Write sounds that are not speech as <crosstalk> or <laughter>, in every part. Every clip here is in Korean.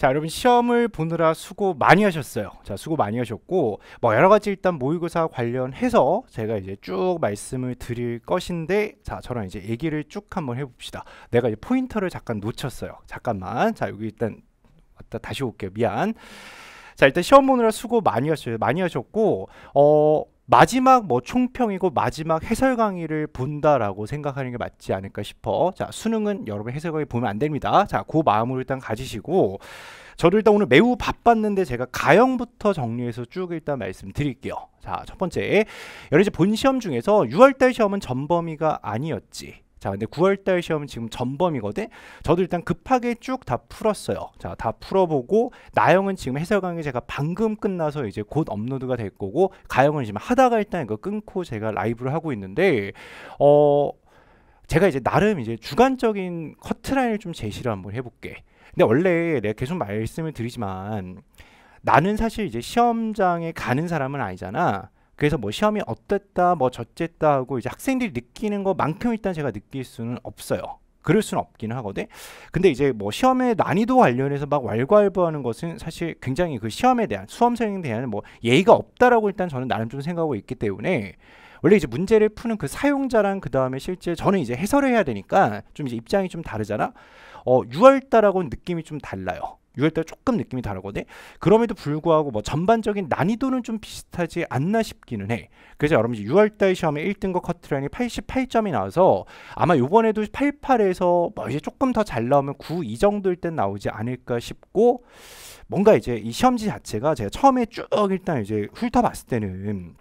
자, 여러분 시험을 보느라 수고 많이 하셨어요. 자, 수고 많이 하셨고 뭐 여러 가지 일단 모의고사 관련해서 제가 이제 쭉 말씀을 드릴 것인데 자, 저랑 이제 얘기를 쭉 한번 해 봅시다. 내가 이제 포인터를 잠깐 놓쳤어요. 잠깐만. 자, 여기 일단 왔다 다시 올게요. 미안. 자, 일단 시험 보느라 수고 많이 하셨어요. 많이 하셨고 어 마지막 뭐 총평이고 마지막 해설 강의를 본다라고 생각하는 게 맞지 않을까 싶어. 자, 수능은 여러분 해설 강의 보면 안 됩니다. 자, 그 마음으로 일단 가지시고 저를 일단 오늘 매우 바빴는데 제가 가형부터 정리해서 쭉 일단 말씀드릴게요. 자, 첫 번째. 여러 가지 본 시험 중에서 6월달 시험은 전범위가 아니었지. 자, 근데 9월달 시험 은 지금 전범이거든. 저도 일단 급하게 쭉 다 풀었어요. 자, 다 풀어보고 나영은 지금 해설 강의 제가 방금 끝나서 이제 곧 업로드가 될 거고 가영은 지금 하다가 일단 이거 끊고 제가 라이브를 하고 있는데 어 제가 이제 나름 이제 주관적인 커트라인을 좀 제시를 한번 해볼게. 근데 원래 내가 계속 말씀을 드리지만 나는 사실 이제 시험장에 가는 사람은 아니잖아. 그래서 뭐 시험이 어땠다 뭐 저쨌다 하고 이제 학생들이 느끼는 것만큼 일단 제가 느낄 수는 없어요. 그럴 수는 없기는 하거든. 근데 이제 뭐 시험의 난이도 관련해서 막 왈가왈부하는 것은 사실 굉장히 그 시험에 대한 수험생에 대한 뭐 예의가 없다라고 일단 저는 나름 좀 생각하고 있기 때문에 원래 이제 문제를 푸는 그 사용자랑 그 다음에 실제 저는 이제 해설을 해야 되니까 좀 이제 입장이 좀 다르잖아. 어, 6월달하고는 느낌이 좀 달라요. 6월달 조금 느낌이 다르거든. 그럼에도 불구하고 뭐 전반적인 난이도는 좀 비슷하지 않나 싶기는 해. 그래서 여러분 이 6월달 시험에 1등급 커트라인이 88점이 나와서 아마 요번에도 88에서 뭐 이제 조금 더 잘 나오면 9이 정도일 땐 나오지 않을까 싶고 뭔가 이제 이 시험지 자체가 제가 처음에 쭉 일단 이제 훑어봤을 때는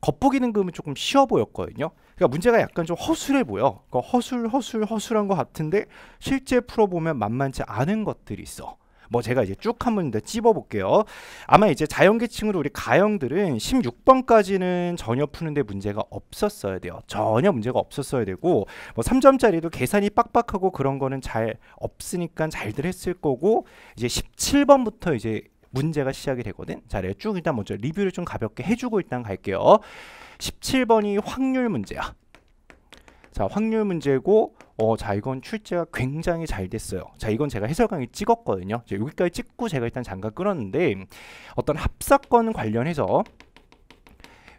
겉보기 등급은 조금 쉬워 보였거든요. 그러니까 문제가 약간 좀 허술해 보여. 그러니까 허술 허술 허술한 것 같은데 실제 풀어보면 만만치 않은 것들이 있어. 뭐 제가 이제 쭉 한번 찝어볼게요. 아마 이제 자연계층으로 우리 가형들은 16번까지는 전혀 푸는데 문제가 없었어야 돼요. 전혀 문제가 없었어야 되고 뭐 3점짜리도 계산이 빡빡하고 그런 거는 잘 없으니까 잘들 했을 거고 이제 17번부터 이제 문제가 시작이 되거든. 자, 내가 쭉 일단 먼저 리뷰를 좀 가볍게 해주고 일단 갈게요. 17번이 확률 문제야. 자, 확률 문제고 어, 자 이건 출제가 굉장히 잘 됐어요. 자 이건 제가 해설강의 찍었거든요. 여기까지 찍고 제가 일단 잠깐 끊었는데 어떤 합사건 관련해서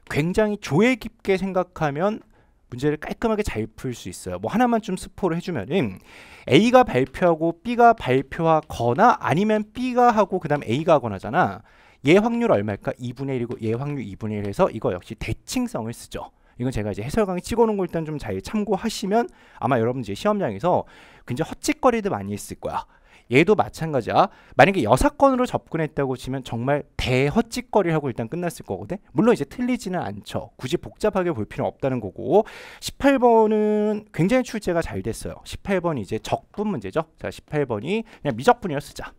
굉장히 조회 깊게 생각하면 문제를 깔끔하게 잘 풀 수 있어요. 뭐 하나만 좀 스포를 해주면은 A가 발표하고 B가 발표하거나 아니면 B가 하고 그 다음 A가 하거나잖아. 얘 확률 얼마일까? 2분의 1이고 얘 확률 2분의 1 해서 이거 역시 대칭성을 쓰죠. 이건 제가 이제 해설 강의 찍어놓은 거 일단 좀 잘 참고하시면 아마 여러분 이제 시험장에서 굉장히 헛짓거리도 많이 했을 거야. 얘도 마찬가지야. 만약에 여사건으로 접근했다고 치면 정말 대헛짓거리하고 일단 끝났을 거거든. 물론 이제 틀리지는 않죠. 굳이 복잡하게 볼 필요는 없다는 거고. 18번은 굉장히 출제가 잘 됐어요. 18번이 이제 적분 문제죠. 자, 18번이 그냥 미적분이었어자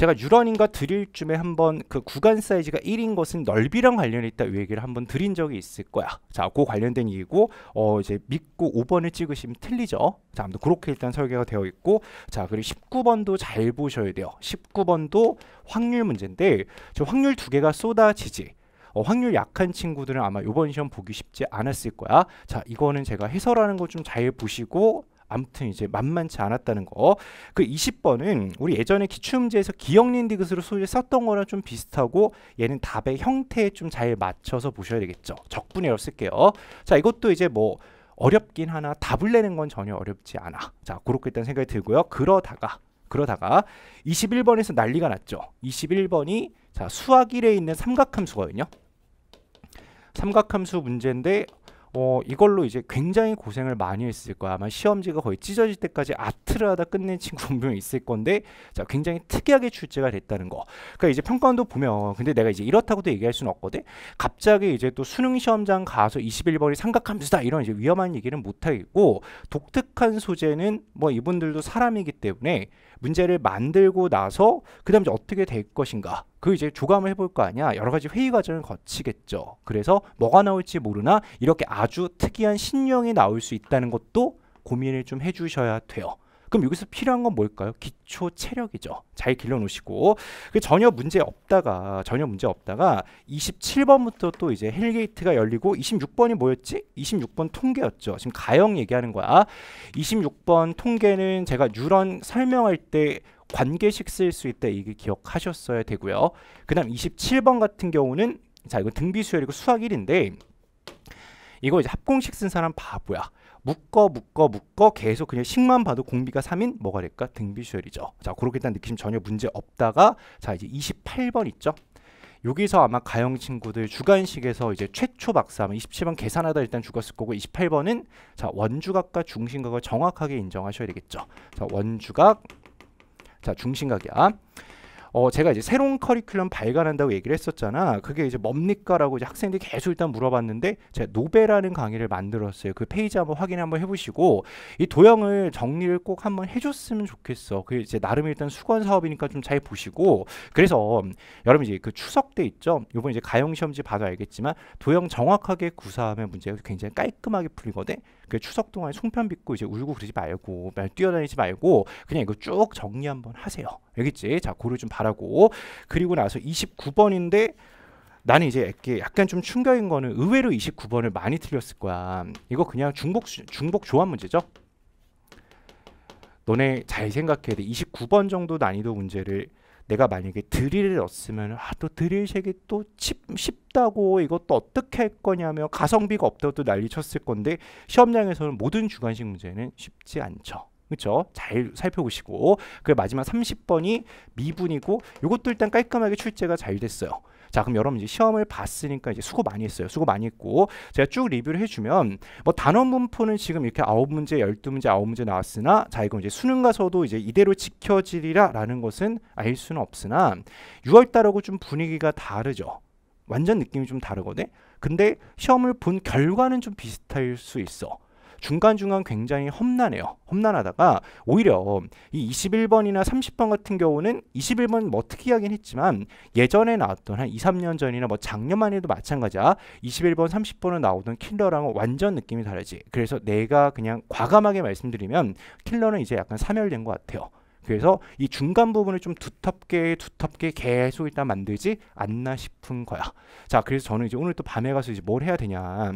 제가 유런인가 드릴 쯤에 한번 그 구간 사이즈가 1인 것은 넓이랑 관련이 있다 이 얘기를 한번 드린 적이 있을 거야. 자, 그 관련된 얘기고 어 이제 믿고 5번을 찍으시면 틀리죠. 자, 아무튼 그렇게 일단 설계가 되어 있고 자, 그리고 19번도 잘 보셔야 돼요. 19번도 확률 문제인데 저 확률 두 개가 쏟아지지. 어, 확률 약한 친구들은 아마 이번 시험 보기 쉽지 않았을 거야. 자, 이거는 제가 해설하는 거 좀 잘 보시고 아무튼 이제 만만치 않았다는 거. 그 20번은 우리 예전에 기출문제에서 기억린 디귿으로 소위 썼던 거랑 좀 비슷하고 얘는 답의 형태에 좀 잘 맞춰서 보셔야 되겠죠. 적분이라고 쓸게요. 자 이것도 이제 뭐 어렵긴 하나 답을 내는 건 전혀 어렵지 않아. 자 그렇게 일단 생각이 들고요. 그러다가 그러다가 21번에서 난리가 났죠. 21번이 자 수학 1에 있는 삼각함수거든요. 삼각함수 문제인데 어, 이걸로 이제 굉장히 고생을 많이 했을 거야. 아마 시험지가 거의 찢어질 때까지 아트를 하다 끝낸 친구 분명히 있을 건데, 자, 굉장히 특이하게 출제가 됐다는 거. 그니까 이제 평가원도 보면, 근데 내가 이제 이렇다고도 얘기할 수는 없거든. 갑자기 이제 또 수능 시험장 가서 21번이 삼각함수다 이런 이제 위험한 얘기는 못 하겠고, 독특한 소재는 뭐 이분들도 사람이기 때문에 문제를 만들고 나서 그다음 에 어떻게 될 것인가 그 이제 조감을 해볼 거 아니야 여러 가지 회의 과정을 거치겠죠 그래서 뭐가 나올지 모르나 이렇게 아주 특이한 신형이 나올 수 있다는 것도 고민을 좀 해주셔야 돼요 그럼 여기서 필요한 건 뭘까요? 기초 체력이죠. 잘 길러놓으시고 그 전혀 문제 없다가 전혀 문제 없다가 27번부터 또 이제 헬게이트가 열리고 26번이 뭐였지? 26번 통계였죠. 지금 가형 얘기하는 거야. 26번 통계는 제가 뉴런 설명할 때 관계식 쓰일 수 있다 이게 기억하셨어야 되고요. 그 다음 27번 같은 경우는 자 이건 등비 수열이고 수학 1인데 이거 이제 합공식 쓴 사람 바보야. 묶어 묶어 묶어 계속 그냥 식만 봐도 공비가 3인 뭐가 될까? 등비 수열이죠. 자 그렇게 일단 느낌 전혀 문제 없다가 자 이제 28번 있죠. 여기서 아마 가영 친구들 주간식에서 이제 최초 박사 27번 계산하다 일단 죽었을 거고 28번은 자 원주각과 중심각을 정확하게 인정하셔야 되겠죠. 자 원주각 자, 중심각이야 어, 제가 이제 새로운 커리큘럼 발간한다고 얘기를 했었잖아. 그게 이제 뭡니까라고 이제 학생들이 계속 일단 물어봤는데 제가 노베라는 강의를 만들었어요. 그 페이지 한번 확인 한번 해보시고 이 도형을 정리를 꼭 한번 해줬으면 좋겠어. 그게 이제 나름 일단 수건 사업이니까 좀 잘 보시고 그래서 여러분 이제 그 추석 때 있죠. 요번 이제 가형 시험지 봐도 알겠지만 도형 정확하게 구사하면 문제가 굉장히 깔끔하게 풀리거든. 그 추석 동안 송편 빚고 이제 울고 그러지 말고 뛰어다니지 말고 그냥 이거 쭉 정리 한번 하세요. 알겠지? 자, 고를 좀 바라고 그리고 나서 29번인데 나는 이제 이렇게 약간 좀 충격인 거는 의외로 29번을 많이 틀렸을 거야. 이거 그냥 중복 중복 조합 문제죠. 너네 잘 생각해야 돼. 29번 정도 난이도 문제를 내가 만약에 드릴을 넣었으면 아, 또 드릴 색이 또 쉽, 쉽다고 이것도 어떻게 할 거냐며 가성비가 없다고도 난리쳤을 건데 시험장에서는 모든 주관식 문제는 쉽지 않죠. 그렇죠? 잘 살펴보시고 그 마지막 30번이 미분이고 이것도 일단 깔끔하게 출제가 잘 됐어요. 자 그럼 여러분 이제 시험을 봤으니까 이제 수고 많이 했어요. 수고 많이 했고 제가 쭉 리뷰를 해주면 뭐 단원 분포는 지금 이렇게 아홉 문제, 열두 문제, 아홉 문제 나왔으나 자 이거 이제 수능 가서도 이제 이대로 지켜지리라라는 것은 알 수는 없으나 6월 달하고 좀 분위기가 다르죠. 완전 느낌이 좀 다르거든. 근데 시험을 본 결과는 좀 비슷할 수 있어. 중간중간 굉장히 험난해요. 험난하다가 오히려 이 21번이나 30번 같은 경우는 21번 뭐 특이하긴 했지만 예전에 나왔던 한 2, 3년 전이나 뭐 작년만 해도 마찬가지야. 21번, 30번은 나오던 킬러랑은 완전 느낌이 다르지. 그래서 내가 그냥 과감하게 말씀드리면 킬러는 이제 약간 사멸된 것 같아요. 그래서 이 중간 부분을 좀 두텁게 두텁게 계속 일단 만들지 않나 싶은 거야. 자, 그래서 저는 이제 오늘 또 밤에 가서 이제 뭘 해야 되냐.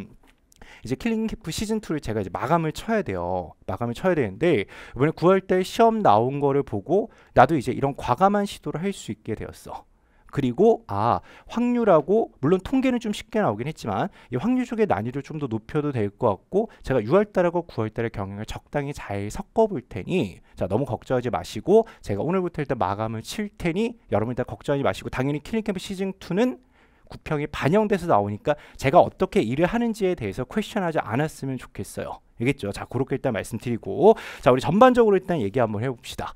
이제 킬링 캠프 시즌 2를 제가 이제 마감을 쳐야 돼요. 마감을 쳐야 되는데 이번에 9월 달 시험 나온 거를 보고 나도 이제 이런 과감한 시도를 할 수 있게 되었어. 그리고 아 확률하고 물론 통계는 좀 쉽게 나오긴 했지만 이 확률 쪽의 난이도를 좀 더 높여도 될 것 같고 제가 6월달하고 9월달의 경영을 적당히 잘 섞어볼 테니 자 너무 걱정하지 마시고 제가 오늘부터 일단 마감을 칠 테니 여러분 일단 걱정하지 마시고 당연히 킬링캠프 시즌 2는 구평이 반영돼서 나오니까 제가 어떻게 일을 하는지에 대해서 퀘션하지 않았으면 좋겠어요. 알겠죠? 자, 그렇게 일단 말씀드리고 자, 우리 전반적으로 일단 얘기 한번 해봅시다.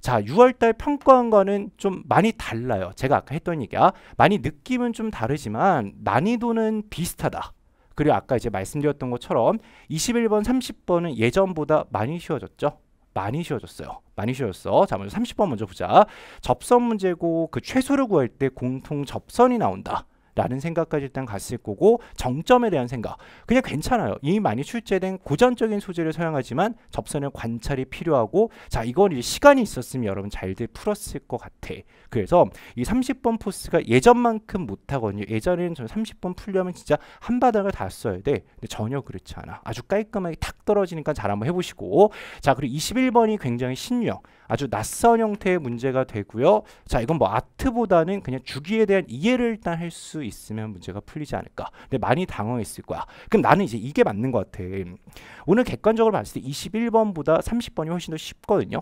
자, 6월달 평가한과는 좀 많이 달라요. 제가 아까 했던 얘기야. 많이 느낌은 좀 다르지만 난이도는 비슷하다. 그리고 아까 이제 말씀드렸던 것처럼 21번, 30번은 예전보다 많이 쉬워졌죠. 많이 쉬워졌어요. 많이 쉬워졌어. 자, 먼저 30번 먼저 보자. 접선 문제고 그 최소를 구할 때 공통 접선이 나온다. 라는 생각까지 일단 갔을 거고 정점에 대한 생각 그냥 괜찮아요 이미 많이 출제된 고전적인 소재를 사용하지만 접선의 관찰이 필요하고 자 이건 시간이 있었으면 여러분 잘들 풀었을 것 같아 그래서 이 30번 포스가 예전만큼 못하거든요 예전에는 저 30번 풀려면 진짜 한 바닥을 다 써야 돼 근데 전혀 그렇지 않아 아주 깔끔하게 탁 떨어지니까 잘 한번 해보시고 자 그리고 21번이 굉장히 신유형 아주 낯선 형태의 문제가 되고요. 자, 이건 뭐 아트보다는 그냥 주기에 대한 이해를 일단 할 수 있으면 문제가 풀리지 않을까. 근데 많이 당황했을 거야. 그럼 나는 이제 이게 맞는 것 같아. 오늘 객관적으로 봤을 때 21번보다 30번이 훨씬 더 쉽거든요.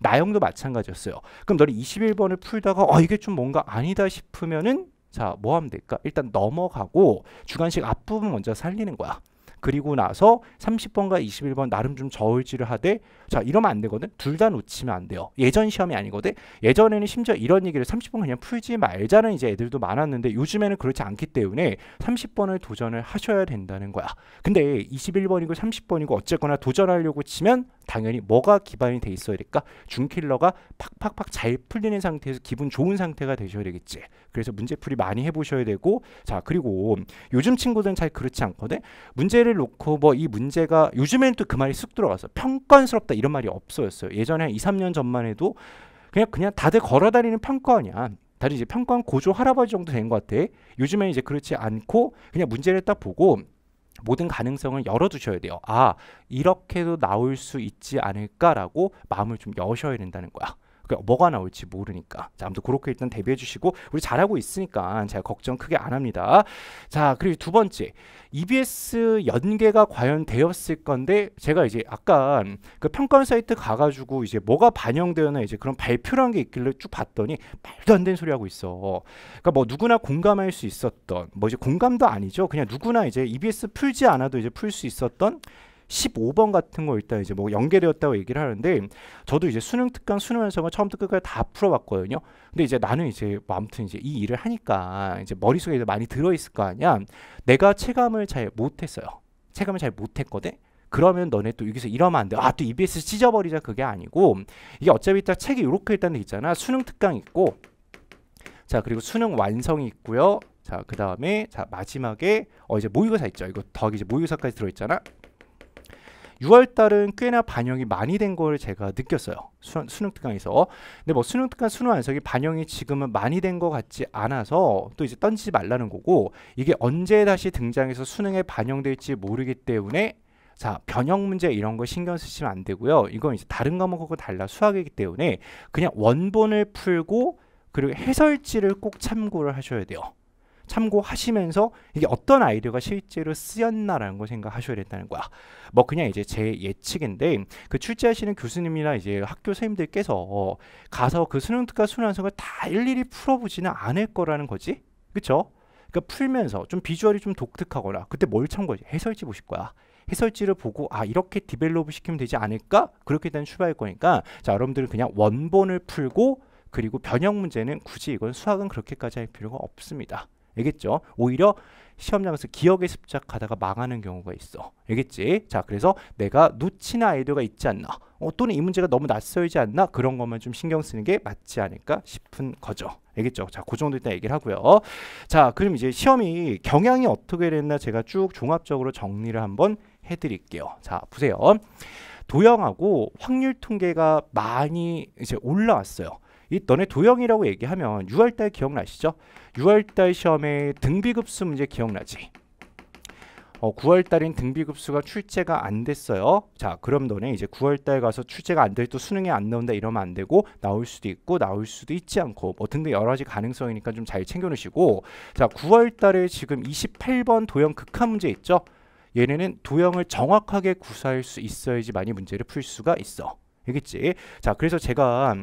나영도 마찬가지였어요. 그럼 너는 21번을 풀다가 아 이게 좀 뭔가 아니다 싶으면은 자, 뭐 하면 될까? 일단 넘어가고 주관식 앞부분 먼저 살리는 거야. 그리고 나서 30번과 21번 나름 좀 저울질을 하되 자 이러면 안 되거든 둘 다 놓치면 안 돼요 예전 시험이 아니거든 예전에는 심지어 이런 얘기를 30번 그냥 풀지 말자는 이제 애들도 많았는데 요즘에는 그렇지 않기 때문에 30번을 도전을 하셔야 된다는 거야 근데 21번이고 30번이고 어쨌거나 도전하려고 치면 당연히 뭐가 기반이 돼 있어야 될까 중킬러가 팍팍팍 잘 풀리는 상태에서 기분 좋은 상태가 되셔야 되겠지 그래서 문제풀이 많이 해보셔야 되고 자 그리고 요즘 친구들은 잘 그렇지 않거든 문제를 문제를 놓고 뭐 이 문제가 요즘에는 또그 말이 쑥들어갔어요 평가스럽다 이런 말이 없어졌어요. 예전에 한 2, 3년 전만 해도 그냥 그냥 다들 걸어다니는 평가야 다들 이제 평가원 고조 할아버지 정도 된것 같아. 요즘에 이제 그렇지 않고 그냥 문제를 딱 보고 모든 가능성을 열어두셔야 돼요. 아, 이렇게도 나올 수 있지 않을까라고 마음을 좀 여셔야 된다는 거야. 그러니까 뭐가 나올지 모르니까. 자, 아무튼 그렇게 일단 대비해 주시고 우리 잘하고 있으니까 제가 걱정 크게 안 합니다. 자, 그리고 두 번째 EBS 연계가 과연 되었을 건데 제가 이제 아까 그 평가원 사이트 가가지고 이제 뭐가 반영되었나 이제 그런 발표란 게 있길래 쭉 봤더니 말도 안 되는 소리 하고 있어. 그러니까 뭐 누구나 공감할 수 있었던 뭐 이제 공감도 아니죠. 그냥 누구나 이제 EBS 풀지 않아도 이제 풀 수 있었던 15번 같은 거 일단 이제 뭐 연계되었다고 얘기를 하는데 저도 이제 수능 특강 수능 완성을 처음부터 끝까지 다 풀어봤거든요. 근데 이제 나는 이제 뭐 아무튼 이제 이 일을 하니까 이제 머릿속에 많이 들어있을 거 아니야. 내가 체감을 잘 못했어요. 체감을 잘 못했거든. 그러면 너네 또 여기서 이러면 안 돼. 아, 또 EBS 찢어버리자. 그게 아니고, 이게 어차피 딱 책이 이렇게 일단 있잖아. 수능 특강 있고, 자, 그리고 수능 완성이 있고요. 자, 그 다음에, 자, 마지막에, 어, 이제 모의고사 있죠. 이거 더하기 이제 모의고사까지 들어있잖아. 6월 달은 꽤나 반영이 많이 된 걸 제가 느꼈어요. 수, 수능 특강에서. 근데 뭐 수능 특강 수능 완석이 반영이 지금은 많이 된 것 같지 않아서 또 이제 던지지 말라는 거고 이게 언제 다시 등장해서 수능에 반영될지 모르기 때문에 자 변형 문제 이런 거 신경 쓰시면 안 되고요. 이건 이제 다른 과목하고 달라 수학이기 때문에 그냥 원본을 풀고 그리고 해설지를 꼭 참고를 하셔야 돼요. 참고하시면서 이게 어떤 아이디어가 실제로 쓰였나라는 걸 생각하셔야 된다는 거야. 뭐 그냥 이제 제 예측인데 그 출제하시는 교수님이나 이제 학교 선생님들께서 어, 가서 그 수능 특가 순환성을 다 일일이 풀어보지는 않을 거라는 거지. 그쵸? 그러니까 풀면서 좀 비주얼이 좀 독특하거나 그때 뭘 참고해? 해설지 보실 거야. 해설지를 보고 아 이렇게 디벨롭 시키면 되지 않을까? 그렇게 된 출발일 거니까 자 여러분들은 그냥 원본을 풀고 그리고 변형 문제는 굳이 이건 수학은 그렇게까지 할 필요가 없습니다. 알겠죠? 오히려 시험장에서 기억에 습작하다가 망하는 경우가 있어. 알겠지? 자, 그래서 내가 놓치 아이디어가 있지 않나, 어, 또는 이 문제가 너무 낯설지 않나 그런 것만 좀 신경 쓰는 게 맞지 않을까 싶은 거죠. 알겠죠? 자, 그 정도 일단 얘기를 하고요. 자, 그럼 이제 시험이 경향이 어떻게 됐나 제가 쭉 종합적으로 정리를 한번 해드릴게요. 자, 보세요. 도형하고 확률 통계가 많이 이제 올라왔어요. 이 너네 도형이라고 얘기하면 6월달 기억나시죠? 6월달 시험에 등비급수 문제 기억나지? 어, 9월달인 등비급수가 출제가 안 됐어요. 자, 그럼 너네 이제 9월달 가서 출제가 안될또 수능에 안 나온다 이러면 안 되고 나올 수도 있고 나올 수도 있지 않고 뭐 등등 여러 가지 가능성이니까 좀 잘 챙겨놓으시고 자, 9월달에 지금 28번 도형 극한 문제 있죠? 얘네는 도형을 정확하게 구사할 수 있어야지 많이 문제를 풀 수가 있어. 알겠지 자, 그래서 제가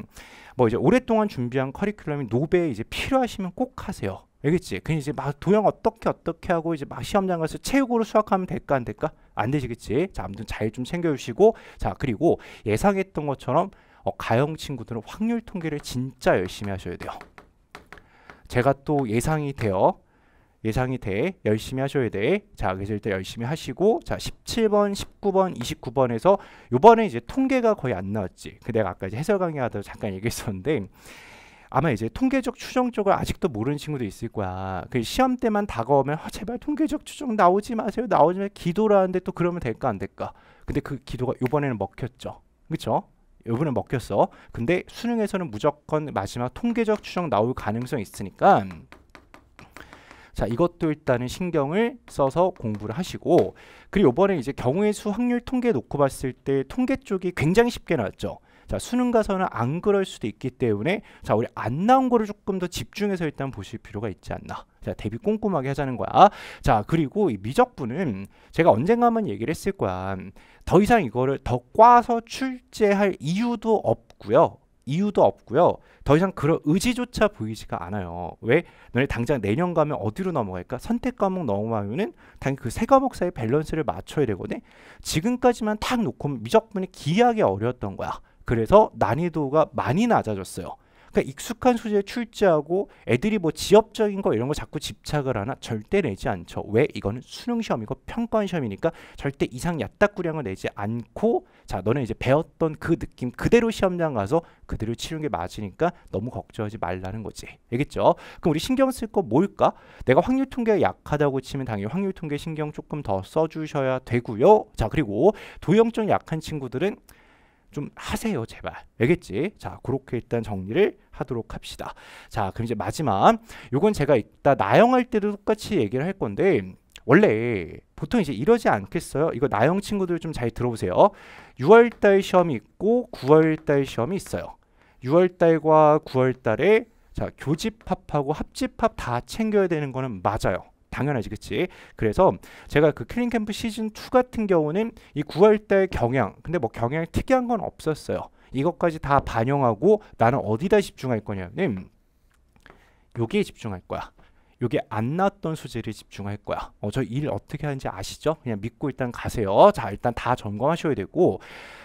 뭐 이제 오랫동안 준비한 커리큘럼이 노베 이제 필요하시면 꼭 하세요. 알겠지? 그냥 이제 막 도형 어떻게 어떻게 하고 이제 막 시험장 가서 체육으로 수학하면 될까 안 될까? 안 되시겠지? 자, 아무튼 잘 좀 챙겨주시고 자 그리고 예상했던 것처럼 어, 가형 친구들은 확률 통계를 진짜 열심히 하셔야 돼요. 제가 또 예상이 돼요. 예상이 돼. 열심히 하셔야 돼. 자, 그래서 일단 열심히 하시고 자, 17번, 19번, 29번에서 요번에 이제 통계가 거의 안 나왔지. 그 내가 아까 이제 해설 강의하다 잠깐 얘기했었는데 아마 이제 통계적 추정 쪽을 아직도 모르는 친구도 있을 거야. 그 시험 때만 다가오면 아, 제발 통계적 추정 나오지 마세요. 나오지 마세요. 기도를하는데또 그러면 될까 안 될까. 근데 그 기도가 요번에는 먹혔죠. 그쵸 요번에 먹혔어. 근데 수능에서는 무조건 마지막 통계적 추정 나올 가능성이 있으니까 자 이것도 일단은 신경을 써서 공부를 하시고 그리고 이번에 이제 경우의 수 확률 통계 놓고 봤을 때 통계 쪽이 굉장히 쉽게 나왔죠. 자 수능 가서는 안 그럴 수도 있기 때문에 자 우리 안 나온 거를 조금 더 집중해서 일단 보실 필요가 있지 않나 자 대비 꼼꼼하게 하자는 거야 자 그리고 이 미적분은 제가 언젠가 한번 얘기를 했을 거야 더 이상 이거를 더 꽈서 출제할 이유도 없고요 이유도 없고요. 더 이상 그런 의지조차 보이지가 않아요. 왜? 너네 당장 내년 가면 어디로 넘어갈까? 선택 과목 넘어가면은 당연히 그 세 과목 사이 밸런스를 맞춰야 되거든. 지금까지만 탁 놓고 미적분이 기이하게 어려웠던 거야. 그래서 난이도가 많이 낮아졌어요. 그러 그러니까 익숙한 소재에 출제하고 애들이 뭐 지엽적인 거 이런 거 자꾸 집착을 하나 절대 내지 않죠. 왜? 이거는 수능 시험이고 평가원 시험이니까 절대 이상 야딱구량을 내지 않고 자 너는 이제 배웠던 그 느낌 그대로 시험장 가서 그대로 치는 게 맞으니까 너무 걱정하지 말라는 거지. 알겠죠? 그럼 우리 신경 쓸 거 뭘까? 내가 확률 통계가 약하다고 치면 당연히 확률 통계 신경 조금 더 써주셔야 되고요. 자 그리고 도형적 약한 친구들은 좀 하세요 제발 알겠지 자 그렇게 일단 정리를 하도록 합시다 자 그럼 이제 마지막 이건 제가 이따 나영할 때도 똑같이 얘기를 할 건데 원래 보통 이제 이러지 않겠어요 이거 나영 친구들 좀 잘 들어보세요 6월달 시험이 있고 9월달 시험이 있어요 6월달과 9월달에 자 교집합하고 합집합 다 챙겨야 되는 거는 맞아요 당연하지 그치 그래서 제가 그클린 캠프 시즌 2 같은 경우는 이 9월달 경향 근데 뭐 경향이 특이한 건 없었어요 이것까지 다 반영하고 나는 어디다 집중할 거냐면 여기에 집중할 거야 여기 안 나왔던 수제를 집중할 거야 어, 저 일 어떻게 하는지 아시죠? 그냥 믿고 일단 가세요 자 일단 다 점검하셔야 되고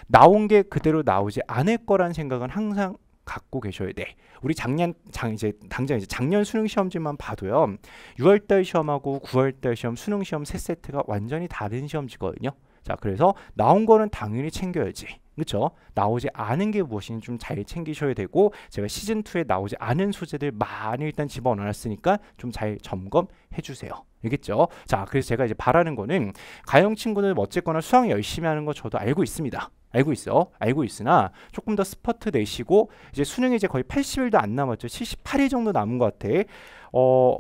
나온 게 그대로 나오지 않을 거란 생각은 항상 갖고 계셔야 돼. 우리 작년 장 이제 당장 이제 작년 수능 시험지만 봐도요. 6월달 시험하고 9월달 시험 수능 시험 세 세트가 완전히 다른 시험지거든요. 자, 그래서 나온 거는 당연히 챙겨야지. 그렇죠? 나오지 않은 게 무엇인지 좀 잘 챙기셔야 되고 제가 시즌 2에 나오지 않은 소재들 많이 일단 집어넣어놨으니까좀 잘 점검해 주세요. 알겠죠? 자, 그래서 제가 이제 바라는 거는 가영 친구들 어쨌거나 수학 열심히 하는 거 저도 알고 있습니다. 알고 있어. 알고 있으나 조금 더 스퍼트 내시고 이제 수능이 이제 거의 80일도 안 남았죠. 78일 정도 남은 것 같아. 어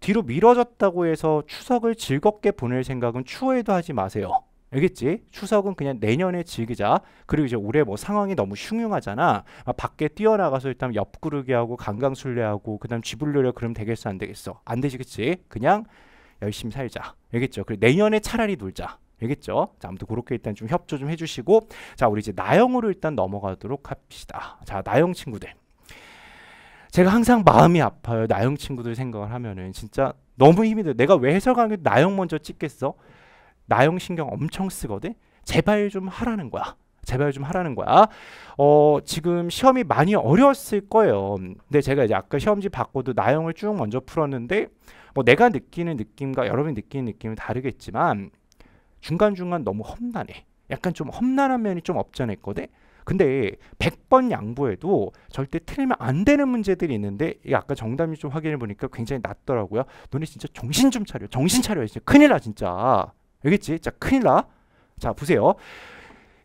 뒤로 미뤄졌다고 해서 추석을 즐겁게 보낼 생각은 추후에도 하지 마세요. 알겠지? 추석은 그냥 내년에 즐기자. 그리고 이제 올해 뭐 상황이 너무 흉흉하잖아. 아, 밖에 뛰어나가서 일단 옆구르기하고 강강술래하고 그다음 쥐불려려 그럼 되겠어 안 되겠어? 안 되지 그치? 그냥 열심히 살자. 알겠죠? 그리고 내년에 차라리 놀자. 되겠죠. 자, 아무튼 그렇게 일단 좀 협조 좀 해주시고 자, 우리 이제 나영으로 일단 넘어가도록 합시다. 자, 나영 친구들. 제가 항상 마음이 아파요. 나영 친구들 생각을 하면은 진짜 너무 힘이 들어. 내가 왜 해설강의 나영 먼저 찍겠어? 나영 신경 엄청 쓰거든. 제발 좀 하라는 거야. 제발 좀 하라는 거야. 어, 지금 시험이 많이 어려웠을 거예요. 근데 제가 이제 아까 시험지 받고도 나영을 쭉 먼저 풀었는데 뭐 내가 느끼는 느낌과 여러분이 느끼는 느낌은 다르겠지만 중간중간 너무 험난해. 약간 좀 험난한 면이 좀 없잖아 했거든 근데 100번 양보해도 절대 틀리면 안 되는 문제들이 있는데 이게 아까 정답이 좀 확인해 보니까 굉장히 낮더라고요. 너네 진짜 정신 좀 차려. 정신 차려. 진짜 큰일 나 진짜. 알겠지? 자, 큰일 나. 자, 보세요.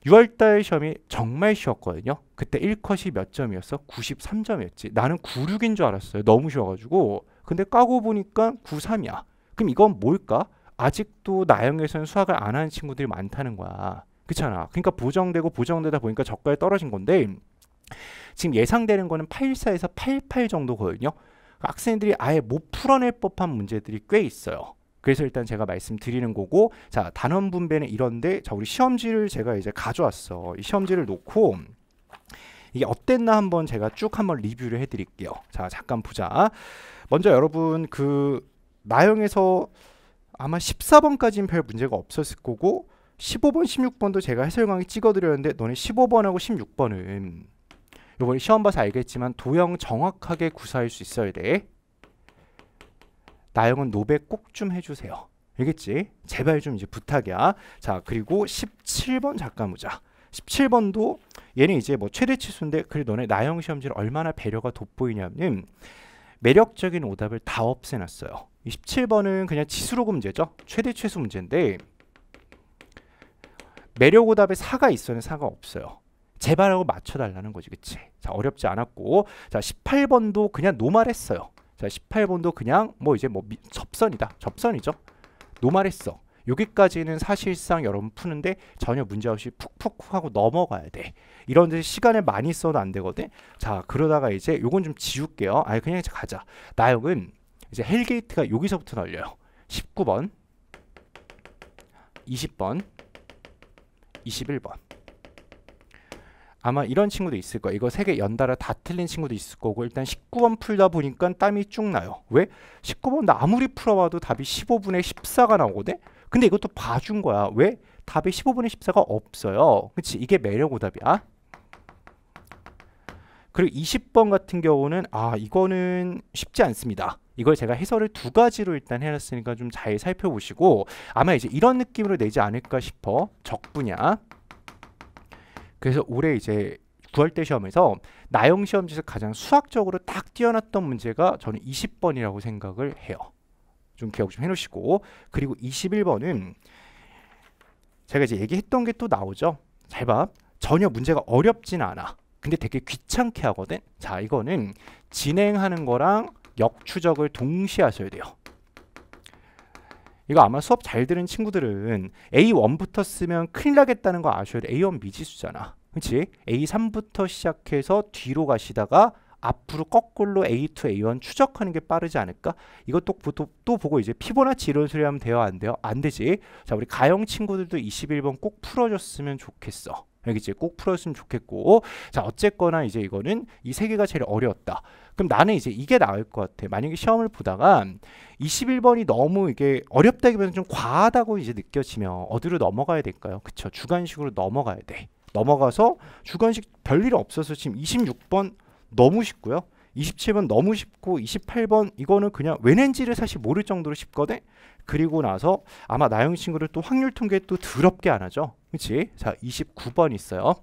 6월달 시험이 정말 쉬웠거든요. 그때 1컷이 몇 점이었어? 93점이었지. 나는 96인 줄 알았어요. 너무 쉬워가지고. 근데 까고 보니까 93이야. 그럼 이건 뭘까? 아직도 나영에서는 수학을 안 하는 친구들이 많다는 거야. 그렇잖아. 그러니까 부정되고 부정되다 보니까 저가에 떨어진 건데 지금 예상되는 거는 84에서 88 정도거든요. 그러니까 학생들이 아예 못 풀어낼 법한 문제들이 꽤 있어요. 그래서 일단 제가 말씀드리는 거고 자 단원 분배는 이런데 자 우리 시험지를 제가 이제 가져왔어 이 시험지를 놓고 이게 어땠나 한번 제가 쭉 한번 리뷰를 해드릴게요 자 잠깐 보자 먼저 여러분 그 나영에서 아마 14번까지는 별 문제가 없었을 거고 15번, 16번도 제가 해설 강의 찍어드렸는데 너네 15번하고 16번은 요번에 시험 봐서 알겠지만 도형 정확하게 구사할 수 있어야 돼. 나영은 노백 꼭 좀 해주세요. 알겠지? 제발 좀 이제 부탁이야. 자 그리고 17번 잠깐 보자. 17번도 얘는 이제 뭐 최대 치수인데 그래 너네 나영 시험지를 얼마나 배려가 돋보이냐면 매력적인 오답을 다 없애놨어요. 17번은 그냥 지수로그 문제죠. 최대 최소 문제인데 매력 오답에 4가 있어는 4가 없어요. 제발 하고 맞춰달라는 거지 그치? 자 어렵지 않았고 자 18번도 그냥 노말했어요. 자 18번도 그냥 뭐 이제 뭐 미, 접선이다. 접선이죠. 노말했어. 여기까지는 사실상 여러분 푸는데 전혀 문제없이 푹푹 하고 넘어가야 돼. 이런 데 시간을 많이 써도 안 되거든. 자, 그러다가 이제 요건 좀 지울게요. 아예 그냥 이제 가자. 나역은 이제 헬게이트가 여기서부터 널려요. 19번, 20번, 21번. 아마 이런 친구도 있을 거야. 이거 세 개 연달아 다 틀린 친구도 있을 거고 일단 19번 풀다 보니까 땀이 쭉 나요. 왜? 19번 나 아무리 풀어봐도 답이 1 5분에 14가 나오거든? 근데 이것도 봐준 거야. 왜? 답이 15분의 14가 없어요. 그치? 이게 매력 오답이야. 그리고 20번 같은 경우는 아 이거는 쉽지 않습니다. 이걸 제가 해설을 두 가지로 일단 해놨으니까 좀 잘 살펴보시고 아마 이제 이런 느낌으로 내지 않을까 싶어 적분야 그래서 올해 이제 9월대 시험에서 나영 시험지에서 가장 수학적으로 딱 뛰어났던 문제가 저는 20번이라고 생각을 해요. 좀 기억 좀 해놓으시고 그리고 21번은 제가 이제 얘기했던 게 또 나오죠. 잘 봐. 전혀 문제가 어렵진 않아. 근데 되게 귀찮게 하거든. 자, 이거는 진행하는 거랑 역추적을 동시에 하셔야 돼요. 이거 아마 수업 잘 들은 친구들은 A1부터 쓰면 큰일 나겠다는 거 아셔야 돼. A1 미지수잖아. 그렇지? A3부터 시작해서 뒤로 가시다가 앞으로 거꾸로 A2, A1 추적하는 게 빠르지 않을까? 이것도 또, 또 보고 이제 피보나치 이런 소리 하면 돼요? 안 돼요? 안 되지. 자, 우리 가영 친구들도 21번 꼭 풀어줬으면 좋겠어. 알겠지? 꼭 풀었으면 좋겠고 자 어쨌거나 이제 이거는 이 세 개가 제일 어려웠다 그럼 나는 이제 이게 나을 것 같아 만약에 시험을 보다가 21번이 너무 이게 어렵다기보다는 좀 과하다고 이제 느껴지면 어디로 넘어가야 될까요? 그쵸 주관식으로 넘어가야 돼 넘어가서 주관식 별일 없어서 지금 26번 너무 쉽고요. 27번 너무 쉽고 28번 이거는 그냥 왜낸지를 사실 모를 정도로 쉽거든. 그리고 나서 아마 나영 친구를 또 확률 통계 또 더럽게 안 하죠. 그치 자, 29번 있어요.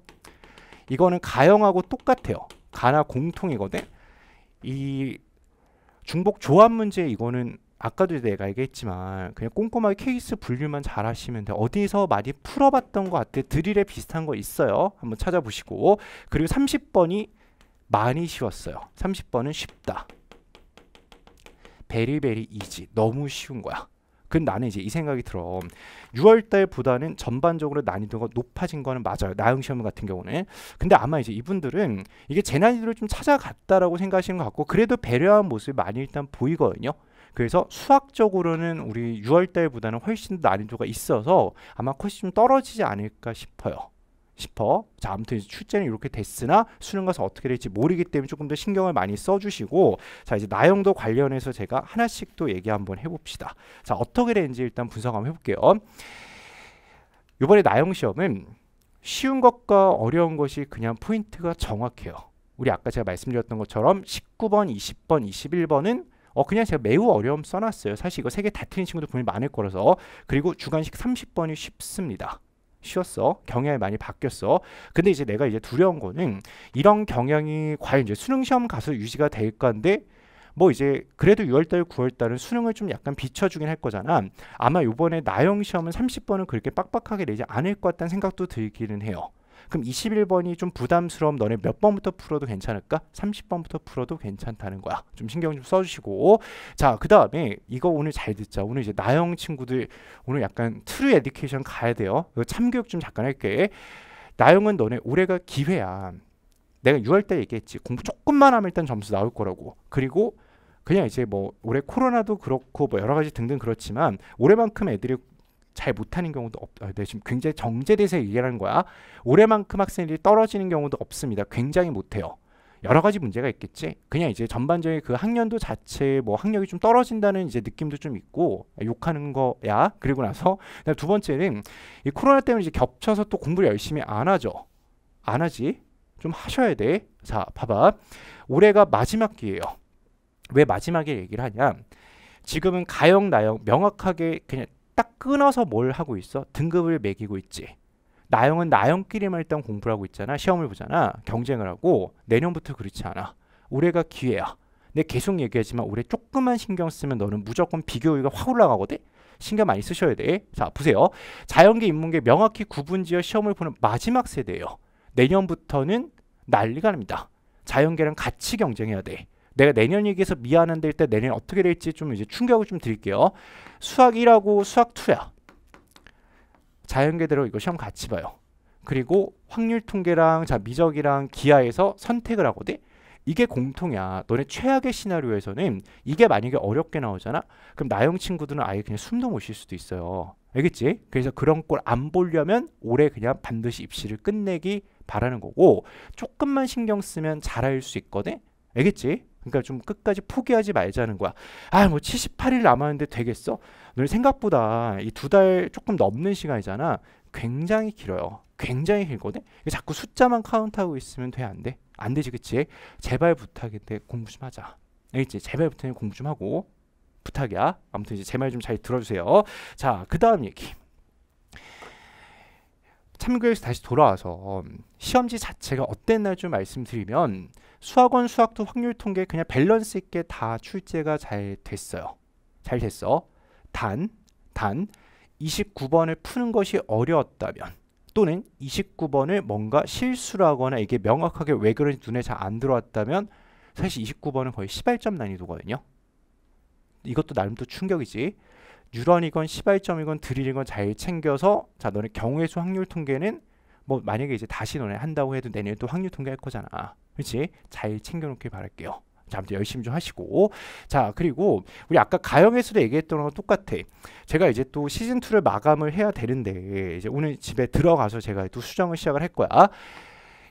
이거는 가형하고 똑같아요. 가나 공통이거든. 이 중복 조합 문제 이거는 아까도 내가 얘기했지만 그냥 꼼꼼하게 케이스 분류만 잘 하시면 돼 어디서 많이 풀어봤던 것 같아. 드릴에 비슷한 거 있어요. 한번 찾아보시고 그리고 30번이 많이 쉬웠어요. 30번은 쉽다. 베리베리 이지 너무 쉬운 거야. 그 나는 이제 이 생각이 들어. 6월달보다는 전반적으로 난이도가 높아진 거는 맞아요. 나영 시험 같은 경우는. 근데 아마 이제 이분들은 이게 재난이도를 좀 찾아갔다라고 생각하시는 것 같고 그래도 배려한 모습이 많이 일단 보이거든요. 그래서 수학적으로는 우리 6월달보다는 훨씬 난이도가 있어서 아마 컷이 좀 떨어지지 않을까 싶어요. 싶어. 자, 아무튼 출제는 이렇게 됐으나 수능 가서 어떻게 될지 모르기 때문에 조금 더 신경을 많이 써주시고, 자 이제 나영도 관련해서 제가 하나씩 또 얘기 한번 해봅시다. 자 어떻게 되는지 일단 분석 한번 해볼게요. 이번에 나영 시험은 쉬운 것과 어려운 것이 그냥 포인트가 정확해요. 우리 아까 제가 말씀드렸던 것처럼 19번, 20번, 21번은 어 그냥 제가 매우 어려움 써놨어요. 사실 이거 세 개다 틀린 친구도 분명히 많을 거라서 그리고 주간식 30번이 쉽습니다. 쉬었어 경향이 많이 바뀌었어. 근데 이제 내가 이제 두려운 거는 이런 경향이 과연 이제 수능 시험 가서 유지가 될 건데 뭐 이제 그래도 6월달 9월달은 수능을 좀 약간 비춰주긴 할 거잖아 아마 요번에 나영 시험은 30번은 그렇게 빡빡하게 내지 않을 것 같다는 생각도 들기는 해요 그럼 21번이 좀 부담스러움 너네 몇 번부터 풀어도 괜찮을까? 30번부터 풀어도 괜찮다는 거야. 좀 신경 좀 써주시고 자그 다음에 이거 오늘 잘 듣자. 오늘 이제 나영 친구들 오늘 약간 트루 에듀케이션 가야 돼요. 참교육 좀 잠깐 할게. 나영은 너네 올해가 기회야. 내가 6월 때 얘기했지. 공부 조금만 하면 일단 점수 나올 거라고. 그리고 그냥 이제 뭐 올해 코로나도 그렇고 뭐 여러 가지 등등 그렇지만 올해만큼 애들이 잘 못하는 경우도 없. 아, 네, 지금 굉장히 정제 대세 얘기하는 거야. 올해만큼 학생들이 떨어지는 경우도 없습니다. 굉장히 못해요. 여러 가지 문제가 있겠지. 그냥 이제 전반적인 그 학년도 자체 뭐 학력이 좀 떨어진다는 이제 느낌도 좀 있고 욕하는 거야. 그리고 나서 두 번째는 이 코로나 때문에 이제 겹쳐서 또 공부를 열심히 안 하죠. 안 하지. 좀 하셔야 돼. 자, 봐봐. 올해가 마지막 기회예요. 왜 마지막에 얘기를 하냐? 지금은 가형 나형 명확하게 그냥 끊어서 뭘 하고 있어? 등급을 매기고 있지. 나영은 나영끼리만 일단 공부를 하고 있잖아. 시험을 보잖아. 경쟁을 하고 내년부터 그렇지 않아. 올해가 기회야. 내 계속 얘기하지만 올해 조금만 신경 쓰면 너는 무조건 비교율이확 올라가거든. 신경 많이 쓰셔야 돼. 자 보세요. 자연계 인문계 명확히 구분지어 시험을 보는 마지막 세대예요. 내년부터는 난리가 납니다. 자연계랑 같이 경쟁해야 돼. 내가 내년 얘기해서 미안한데 일단 내년 어떻게 될지 좀 이제 충격을 좀 드릴게요. 수학 1하고 수학 2야. 자연계대로 이거 시험 같이 봐요. 그리고 확률 통계랑 자 미적이랑 기하에서 선택을 하거든. 이게 공통이야. 너네 최악의 시나리오에서는 이게 만약에 어렵게 나오잖아. 그럼 나영 친구들은 아예 그냥 숨도 못 쉴 수도 있어요. 알겠지? 그래서 그런 꼴 안 보려면 올해 그냥 반드시 입시를 끝내기 바라는 거고 조금만 신경 쓰면 잘할 수 있거든. 알겠지? 그러니까 좀 끝까지 포기하지 말자는 거야. 아, 뭐 78일 남았는데 되겠어? 늘 생각보다 이 두 달 조금 넘는 시간이잖아. 굉장히 길어요. 굉장히 길거든. 자꾸 숫자만 카운트하고 있으면 돼 안 돼? 안 되지, 그치? 제발 부탁인데 공부 좀 하자. 알겠지? 네, 제발 부탁인데 공부 좀 하고. 부탁이야. 아무튼 이제 제 말 좀 잘 들어주세요. 자, 그 다음 얘기. 참교에서 다시 돌아와서 시험지 자체가 어땠나 좀 말씀드리면 수학원 수학도 확률 통계 그냥 밸런스 있게 다 출제가 잘 됐어요. 잘 됐어. 단, 단 29번을 푸는 것이 어려웠다면 또는 29번을 뭔가 실수라거나 이게 명확하게 왜 그런지 눈에 잘 안 들어왔다면 사실 29번은 거의 시발점 난이도거든요. 이것도 나름 도 충격이지. 유런이건 시발점이건 드릴이건 잘 챙겨서 자 너네 경우의 수 확률 통계는 뭐 만약에 이제 다시 너네 한다고 해도 내년에 또 확률 통계 할 거잖아. 그렇지? 잘 챙겨놓길 바랄게요. 자, 아무튼 열심히 좀 하시고. 자, 그리고 우리 아까 가영에서도 얘기했던 거 똑같아. 제가 이제 또 시즌2를 마감을 해야 되는데, 이제 오늘 집에 들어가서 제가 또 수정을 시작을 할 거야.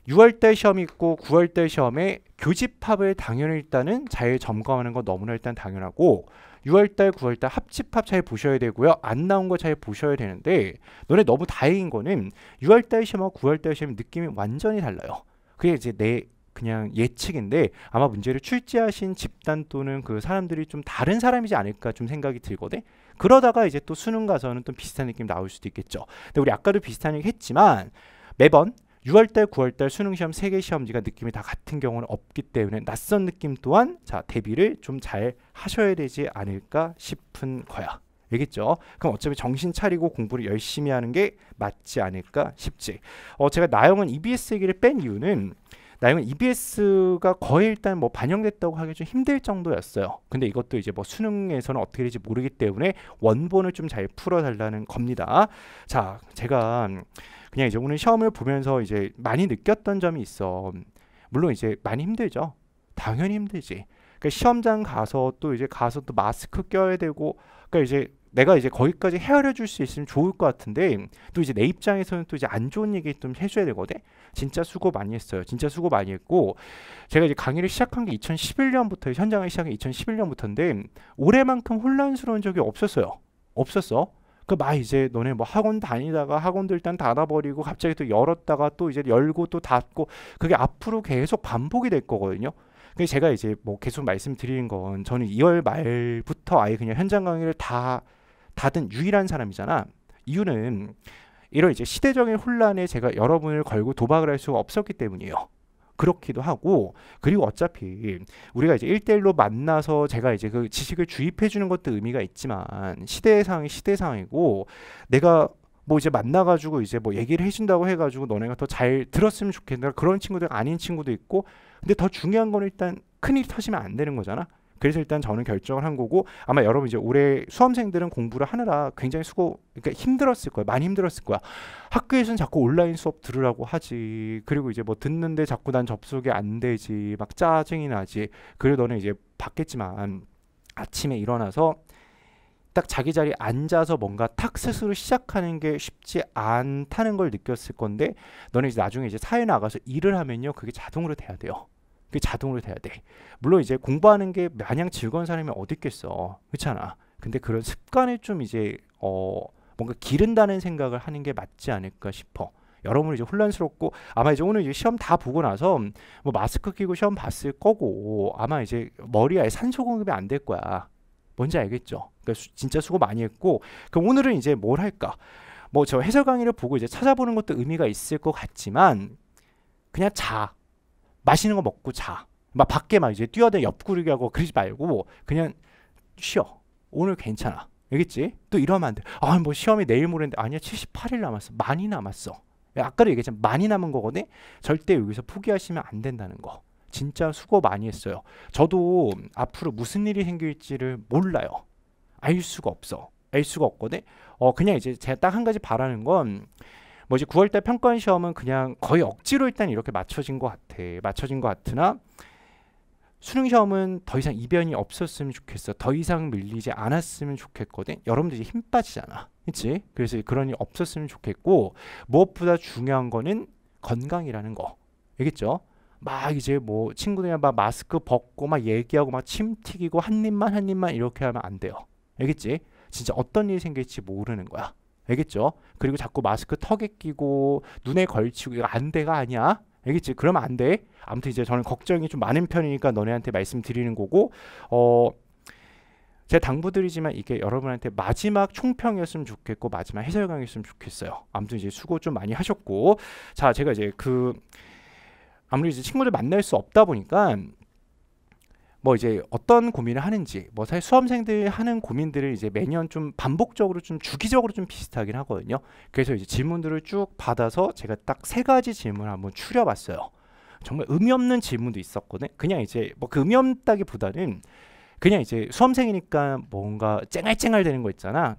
6월달 시험 있고 9월달 시험에 교집합을 당연히 일단은 잘 점검하는 건 너무나 일단 당연하고 6월달, 9월달 합집합 잘 보셔야 되고요. 안 나온 거 잘 보셔야 되는데 너네 너무 다행인 거는 6월달 시험하고 9월달 시험 느낌이 완전히 달라요. 그게 이제 내 그냥 예측인데 아마 문제를 출제하신 집단 또는 그 사람들이 좀 다른 사람이지 않을까 좀 생각이 들거든. 그러다가 이제 또 수능 가서는 또 비슷한 느낌 나올 수도 있겠죠. 근데 우리 아까도 비슷한 얘기 했지만 매번 6월달, 9월달 수능시험 3개 시험지가 느낌이 다 같은 경우는 없기 때문에 낯선 느낌 또한 자 대비를 좀 잘 하셔야 되지 않을까 싶은 거야. 알겠죠? 그럼 어차피 정신 차리고 공부를 열심히 하는 게 맞지 않을까 싶지. 어, 제가 나영은 EBS 얘기를 뺀 이유는 나중에 EBS가 거의 일단 뭐 반영됐다고 하기 좀 힘들 정도였어요. 근데 이것도 이제 뭐 수능에서는 어떻게 될지 모르기 때문에 원본을 좀 잘 풀어달라는 겁니다. 자, 제가 그냥 이제 오늘 시험을 보면서 이제 많이 느꼈던 점이 있어. 물론 이제 많이 힘들죠. 당연히 힘들지. 그러니까 시험장 가서 또 이제 가서 또 마스크 껴야 되고, 그러니까 이제 내가 이제 거기까지 헤아려 줄 수 있으면 좋을 것 같은데 또 이제 내 입장에서는 또 이제 안 좋은 얘기 좀 해줘야 되거든 진짜 수고 많이 했어요 진짜 수고 많이 했고 제가 이제 강의를 시작한 게 2011년부터 현장을 시작한 게 2011년부터인데 올해만큼 혼란스러운 적이 없었어요 없었어 그막 그러니까 이제 너네 뭐 학원 다니다가 학원들 일단 닫아버리고 갑자기 또 열었다가 또 이제 열고 또 닫고 그게 앞으로 계속 반복이 될 거거든요. 근데 제가 이제 뭐 계속 말씀드리는 건 저는 2월 말부터 아예 그냥 현장 강의를 다 닫은 유일한 사람이잖아. 이유는 이런 이제 시대적인 혼란에 제가 여러분을 걸고 도박을 할 수가 없었기 때문이에요. 그렇기도 하고 그리고 어차피 우리가 이제 일대일로 만나서 제가 이제 그 지식을 주입해 주는 것도 의미가 있지만 시대상이 시대상이고 내가 뭐 이제 만나가지고 이제 뭐 얘기를 해준다고 해가지고 너네가 더 잘 들었으면 좋겠다 그런 친구들 아닌 친구도 있고 근데 더 중요한 건 일단 큰일 터지면 안 되는 거잖아 그래서 일단 저는 결정을 한 거고 아마 여러분 이제 올해 수험생들은 공부를 하느라 굉장히 수고 그러니까 힘들었을 거예요 많이 힘들었을 거야 학교에서는 자꾸 온라인 수업 들으라고 하지 그리고 이제 뭐 듣는데 자꾸 난 접속이 안 되지 막 짜증이 나지 그리고 너는 이제 봤겠지만 아침에 일어나서 딱 자기 자리에 앉아서 뭔가 탁 스스로 시작하는 게 쉽지 않다는 걸 느꼈을 건데 너는 이제 나중에 이제 사회 나가서 일을 하면요 그게 자동으로 돼야 돼요 그게 자동으로 돼야 돼. 물론 이제 공부하는 게 마냥 즐거운 사람이 어디 있겠어. 그렇잖아. 근데 그런 습관을 좀 이제 어 뭔가 기른다는 생각을 하는 게 맞지 않을까 싶어. 여러분로 이제 혼란스럽고 아마 이제 오늘 이제 시험 다 보고 나서 뭐 마스크 끼고 시험 봤을 거고 아마 이제 머리에 산소 공급이 안 될 거야. 뭔지 알겠죠? 그러니까 진짜 수고 많이 했고 그럼 오늘은 이제 뭘 할까? 뭐 저 해설 강의를 보고 이제 찾아보는 것도 의미가 있을 것 같지만 그냥 자. 맛있는 거 먹고 자. 막 밖에 막 이제 뛰어대 옆구르기 하고 그러지 말고 그냥 쉬어. 오늘 괜찮아. 알겠지? 또 이러면 안 돼. 아, 뭐 시험이 내일 모레인데 아니야. 78일 남았어. 많이 남았어. 아까도 얘기했지만 많이 남은 거거든. 절대 여기서 포기하시면 안 된다는 거. 진짜 수고 많이 했어요. 저도 앞으로 무슨 일이 생길지를 몰라요. 알 수가 없어. 알 수가 없거든. 어, 그냥 이제 제가 딱 한 가지 바라는 건 뭐지 9월달 평가원 시험은 그냥 거의 억지로 일단 이렇게 맞춰진 것 같아. 맞춰진 것 같으나 수능 시험은 더 이상 이변이 없었으면 좋겠어. 더 이상 밀리지 않았으면 좋겠거든. 여러분들이 힘 빠지잖아. 그치? 그래서 그런 일 없었으면 좋겠고 무엇보다 중요한 거는 건강이라는 거. 알겠죠? 막 이제 뭐 친구들이랑 막 마스크 벗고 막 얘기하고 막 침 튀기고 한 입만 한 입만 이렇게 하면 안 돼요. 알겠지? 진짜 어떤 일이 생길지 모르는 거야. 알겠죠? 그리고 자꾸 마스크 턱에 끼고 눈에 걸치고 이거 안 돼가 아니야. 알겠지? 그러면 안 돼. 아무튼 이제 저는 걱정이 좀 많은 편이니까 너네한테 말씀드리는 거고 어 제 당부드리지만 이게 여러분한테 마지막 총평이었으면 좋겠고 마지막 해설 강의였으면 좋겠어요. 아무튼 이제 수고 좀 많이 하셨고 자 제가 이제 그 아무리 이제 친구들 만날 수 없다 보니까 뭐 이제 어떤 고민을 하는지 뭐 사실 수험생들 하는 고민들을 이제 매년 좀 반복적으로 좀 주기적으로 좀 비슷하긴 하거든요. 그래서 이제 질문들을 쭉 받아서 제가 딱 세 가지 질문을 한번 추려봤어요. 정말 의미 없는 질문도 있었거든. 그냥 이제 뭐그 의미 없다기보다는 그냥 이제 수험생이니까 뭔가 쨍알쨍알 되는 거 있잖아.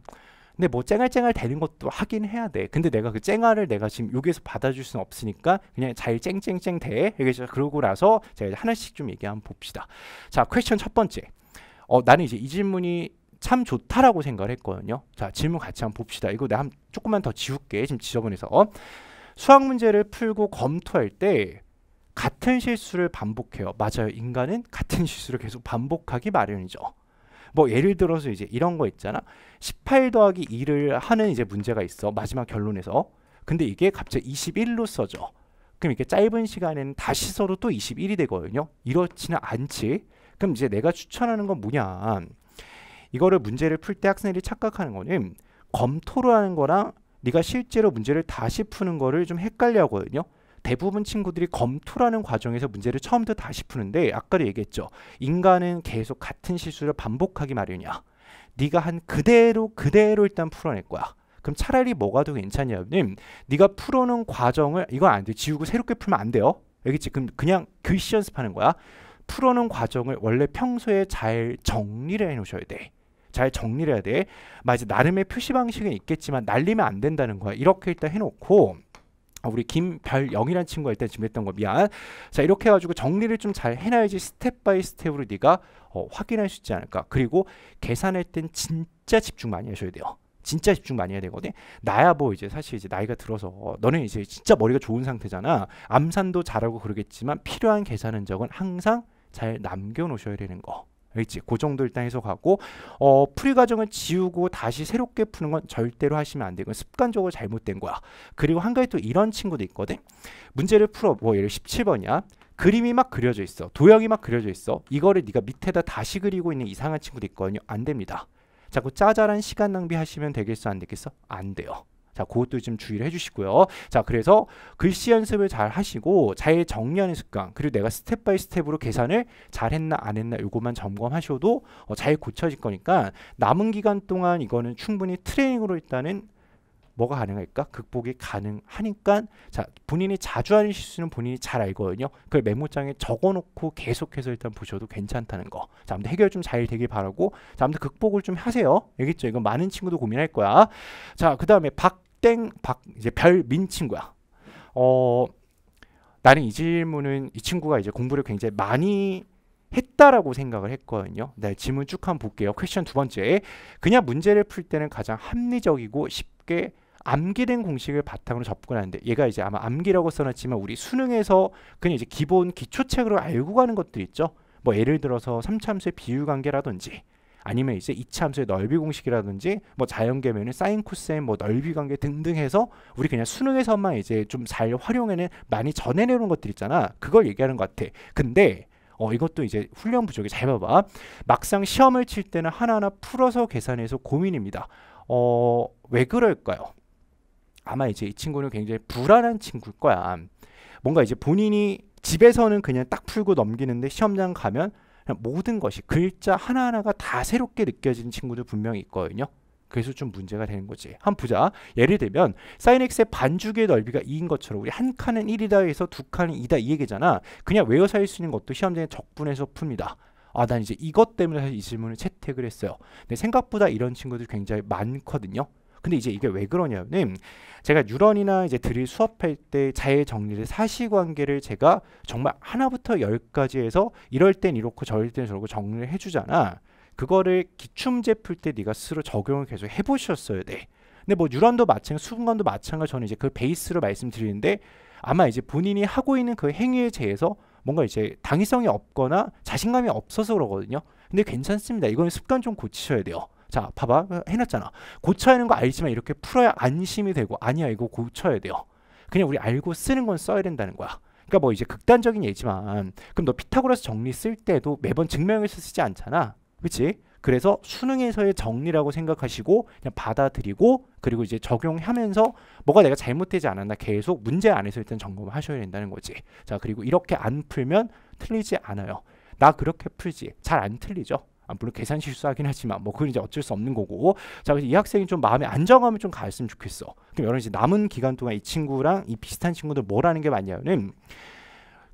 근데 뭐 쨍알쨍알 되는 것도 하긴 해야 돼. 근데 내가 그 쨍알을 내가 지금 여기에서 받아줄 수는 없으니까 그냥 잘 쨍쨍쨍 대. 이게 그러고 나서 제가 하나씩 좀 얘기 한번 봅시다. 자, 퀘션 첫 번째. 어, 나는 이제 이 질문이 참 좋다라고 생각을 했거든요. 자, 질문 같이 한번 봅시다. 이거 내가 한 조금만 더 지울게. 지금 지저분해서. 수학 문제를 풀고 검토할 때 같은 실수를 반복해요. 맞아요. 인간은 같은 실수를 계속 반복하기 마련이죠. 뭐 예를 들어서 이제 이런 거 있잖아. 18 더하기 2를 하는 이제 문제가 있어 마지막 결론에서 근데 이게 갑자기 21로 써져 그럼 이게 렇 짧은 시간에는 다시 써도 또 21이 되거든요 이렇지는 않지 그럼 이제 내가 추천하는 건 뭐냐 이거를 문제를 풀 때 학생들이 착각하는 거는 검토를 하는 거랑 네가 실제로 문제를 다시 푸는 거를 좀 헷갈려 하거든요 대부분 친구들이 검토라는 과정에서 문제를 처음부터 다시 푸는데 아까도 얘기했죠 인간은 계속 같은 실수를 반복하기 마련이야 네가 한 그대로 그대로 일단 풀어낼 거야. 그럼 차라리 뭐가 더 괜찮냐님, 네가 풀어놓은 과정을 이건 안 돼. 지우고 새롭게 풀면 안 돼요. 알겠지? 그럼 그냥 글씨 연습하는 거야. 풀어놓은 과정을 원래 평소에 잘 정리를 해놓으셔야 돼. 잘 정리를 해야 돼. 맞아. 나름의 표시 방식은 있겠지만 날리면 안 된다는 거야. 이렇게 일단 해놓고 아, 우리 김별영이라는 친구가 일단 준비했던거 미안. 자 이렇게 해가지고 정리를 좀 잘 해놔야지 스텝 바이 스텝으로 네가 어, 확인할 수 있지 않을까. 그리고 계산할 땐 진짜 집중 많이 하셔야 돼요. 진짜 집중 많이 해야 되거든. 나야 뭐 이제 사실 이제 나이가 들어서 어, 너는 이제 진짜 머리가 좋은 상태잖아. 암산도 잘하고 그러겠지만 필요한 계산 흔적은 항상 잘 남겨놓으셔야 되는 거. 그렇지그 정도 일단 해석하고 어, 풀이 과정을 지우고 다시 새롭게 푸는 건 절대로 하시면 안 되고 습관적으로 잘못된 거야. 그리고 한 가지 또 이런 친구도 있거든. 문제를 풀어 뭐 예를 17번이야. 그림이 막 그려져 있어. 도형이 막 그려져 있어. 이거를 네가 밑에다 다시 그리고 있는 이상한 친구도 있거든요. 안 됩니다. 자꾸 짜잘한 시간 낭비하시면 되겠어 안 되겠어? 안 돼요. 자, 그것도 좀 주의를 해주시고요. 자, 그래서 글씨 연습을 잘 하시고 잘 정리하는 습관 그리고 내가 스텝 바이 스텝으로 계산을 잘 했나 안 했나 요것만 점검하셔도 어, 잘 고쳐질 거니까 남은 기간 동안 이거는 충분히 트레이닝으로 일단은 뭐가 가능할까? 극복이 가능하니까 자 본인이 자주 하는 실수는 본인이 잘 알거든요. 그걸 메모장에 적어놓고 계속해서 일단 보셔도 괜찮다는 거. 자 아무튼 해결 좀 잘 되길 바라고 자 아무튼 극복을 좀 하세요. 알겠죠? 이건 많은 친구도 고민할 거야. 자그 다음에 박 땡박 이제 별민 친구야. 어 나는 이 질문은 이 친구가 이제 공부를 굉장히 많이 했다라고 생각을 했거든요. 네, 질문 쭉 한번 볼게요. 퀘션 두 번째. 그냥 문제를 풀 때는 가장 합리적이고 쉽게 암기된 공식을 바탕으로 접근하는데 얘가 이제 아마 암기라고 써놨지만 우리 수능에서 그냥 이제 기본 기초책으로 알고 가는 것들 있죠. 뭐 예를 들어서 삼참수의 비율관계라든지 아니면 이제 이차 함수의 넓이 공식이라든지 뭐자연계면의 사인 코사인 뭐 넓이 관계 등등 해서 우리 그냥 수능에서만 이제 좀 잘활용해낸 많이 전해내는 것들 있잖아 그걸 얘기하는 것 같아 근데 어, 이것도 이제 훈련 부족이 잘 봐봐. 막상 시험을 칠 때는 하나하나 풀어서 계산해서 고민입니다. 어, 왜 그럴까요? 아마 이제 이 친구는 굉장히 불안한 친구일 거야. 뭔가 이제 본인이 집에서는 그냥 딱 풀고 넘기는데 시험장 가면 모든 것이 글자 하나하나가 다 새롭게 느껴지는 친구들 분명히 있거든요. 그래서 좀 문제가 되는 거지. 한 보자. 예를 들면 사인 x의 반죽의 넓이가 2인 것처럼 우리 한 칸은 1이다 해서 두 칸은 2다 이 얘기잖아. 그냥 외워서 할 수 있는 것도 시험장에 적분해서 풉니다. 아, 난 이제 이것 때문에 사실 이 질문을 채택을 했어요. 근데 생각보다 이런 친구들 이 굉장히 많거든요. 근데 이제 이게 왜 그러냐면 제가 유런이나 이제 드릴 수업할 때 자의 정리를 사실관계를 제가 정말 하나부터 열까지 해서 이럴 땐 이렇고 저럴 땐 저러고 정리를 해주잖아. 그거를 기출제 풀때 네가 스스로 적용을 계속 해보셨어야 돼. 근데 뭐 유런도 마찬가지, 수분관도 마찬가지 저는 이제 그 베이스로 말씀드리는데 아마 이제 본인이 하고 있는 그 행위에 대해서 뭔가 이제 당위성이 없거나 자신감이 없어서 그러거든요. 근데 괜찮습니다. 이건 습관 좀 고치셔야 돼요. 자, 봐봐. 해놨잖아. 고쳐야 하는 거 알지만 이렇게 풀어야 안심이 되고, 아니야, 이거 고쳐야 돼요. 그냥 우리 알고 쓰는 건 써야 된다는 거야. 그러니까 뭐 이제 극단적인 얘기지만 그럼 너 피타고라스 정리 쓸 때도 매번 증명해서 쓰지 않잖아. 그치? 그래서 수능에서의 정리라고 생각하시고 그냥 받아들이고 그리고 이제 적용하면서 뭐가 내가 잘못되지 않았나 계속 문제 안에서 일단 점검하셔야 을 된다는 거지. 자 그리고 이렇게 안 풀면 틀리지 않아요. 나 그렇게 풀지 잘 안 틀리죠. 아, 물론 계산 실수하긴 하지만 뭐 그건 이제 어쩔 수 없는 거고 자 그래서 이 학생이 좀 마음에 안정감을 좀 가졌으면 좋겠어 그럼 여러분 이제 남은 기간 동안 이 친구랑 이 비슷한 친구들 뭐라는 게 맞냐면은